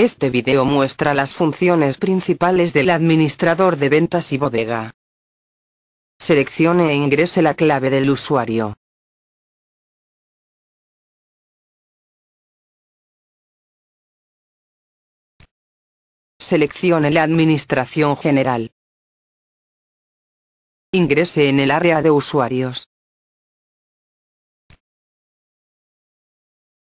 Este video muestra las funciones principales del administrador de ventas y bodega. Seleccione e ingrese la clave del usuario. Seleccione la Administración General. Ingrese en el área de usuarios.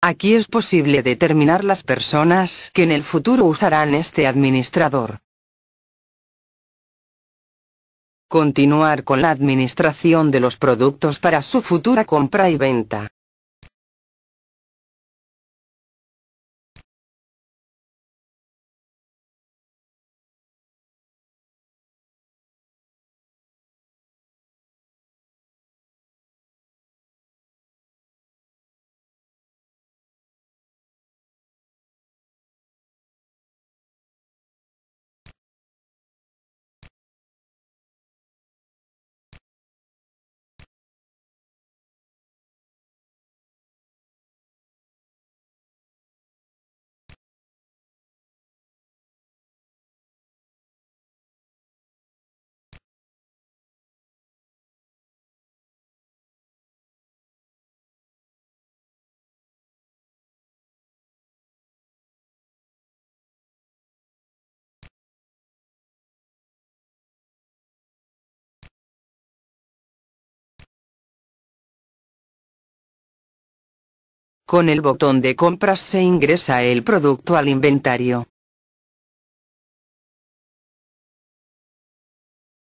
Aquí es posible determinar las personas que en el futuro usarán este administrador. Continuar con la administración de los productos para su futura compra y venta. Con el botón de compras se ingresa el producto al inventario.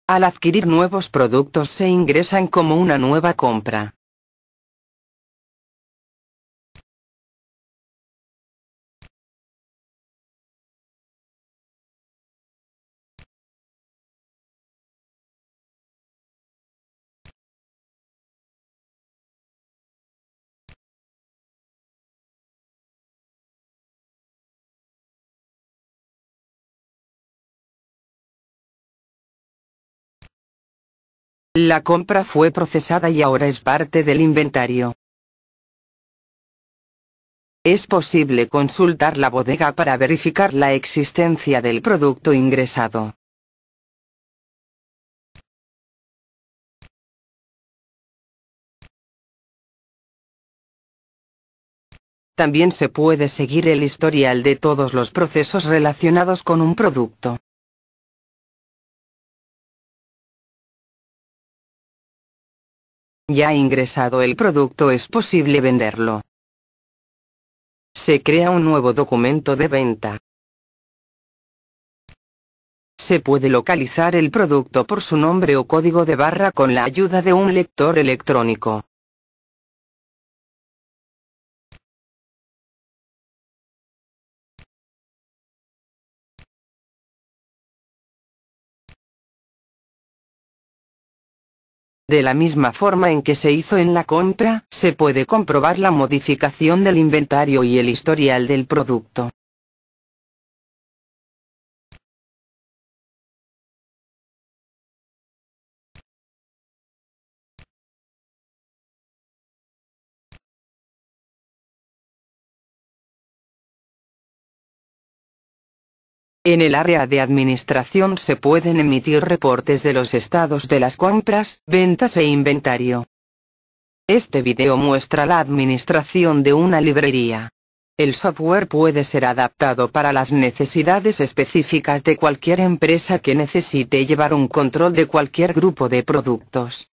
Al adquirir nuevos productos se ingresan como una nueva compra. La compra fue procesada y ahora es parte del inventario. Es posible consultar la bodega para verificar la existencia del producto ingresado. También se puede seguir el historial de todos los procesos relacionados con un producto. Ya ingresado el producto es posible venderlo. Se crea un nuevo documento de venta. Se puede localizar el producto por su nombre o código de barra con la ayuda de un lector electrónico. De la misma forma en que se hizo en la compra, se puede comprobar la modificación del inventario y el historial del producto. En el área de administración se pueden emitir reportes de los estados de las compras, ventas e inventario. Este video muestra la administración de una librería. El software puede ser adaptado para las necesidades específicas de cualquier empresa que necesite llevar un control de cualquier grupo de productos.